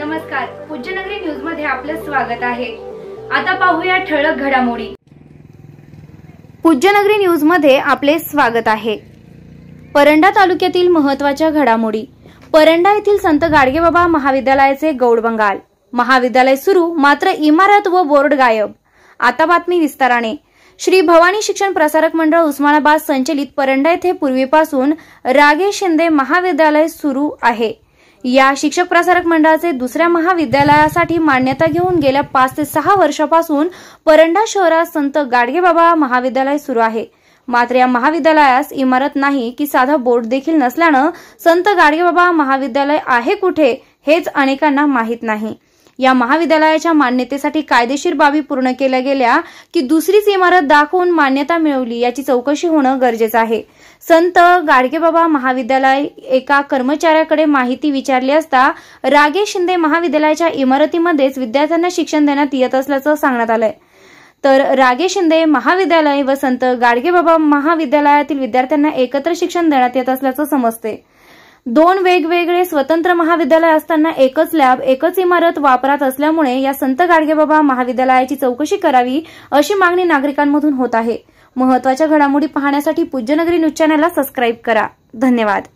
नमस्कार पूज्यनगरी न्यूज मध्ये आपलं स्वागत आहे आता पाहूया ठळक घडामोडी पूज्यनगरी न्यूज मध्ये आपले स्वागत आहे परंडा तालुक्यातील महत्वाच्या घडामोडी परंडा येथील संत गाडगेबाबा महाविद्यालयाचे गौड बंगाल महाविद्यालय सुरू मात्र इमारत व बोर्ड गायब आता बातमी विस्ताराने श्री भवानी शिक्षण प्रसारक मंडळ उस्मानाबाद संचलित परंडा येथे पूर्वीपासून रागे शिंदे महाविद्यालय सुरू आहे या शिक्षक प्रसारक मंडळाचे दुसऱ्या महाविद्यालयासाठी मान्यता घेऊन गेल्या पाच ते सहा वर्षापासून परंडा शहरात संत गाडगेबाबा महाविद्यालय सुरू आहे मात्र या महाविद्यालयास इमारत नाही की साधा बोर्ड देखील नसल्यानं संत गाडगेबाबा महाविद्यालय आहे कुठे हेच अनेकांना माहीत नाही या महाविद्यालयाच्या मान्यतेसाठी कायदेशीर बाबी पूर्ण केल्या गेल्या की दुसरीच इमारत दाखवून मान्यता मिळवली याची चौकशी होणं गरजेचं आहे संत गाडगेबाबा महाविद्यालय एका कर्मचाऱ्याकडे माहिती विचारली असता रागे शिंदे महाविद्यालयाच्या इमारतीमध्येच विद्यार्थ्यांना शिक्षण देण्यात येत असल्याचं सांगण्यात आलंय तर रागे शिंदे महाविद्यालय व संत गाडगेबाबा महाविद्यालयातील विद्यार्थ्यांना एकत्र शिक्षण देण्यात येत असल्याचं समजते दोन वेगवेगळे स्वतंत्र महाविद्यालय असताना एकच लॅब एकच इमारत वापरात असल्यामुळे या संत गाडगेबाबा महाविद्यालयाची चौकशी करावी अशी मागणी नागरिकांमधून होत आहे महत्वाच्या घडामोडी पाहण्यासाठी पूज्यनगरी न्यूज चॅनलला सबस्क्राईब करा धन्यवाद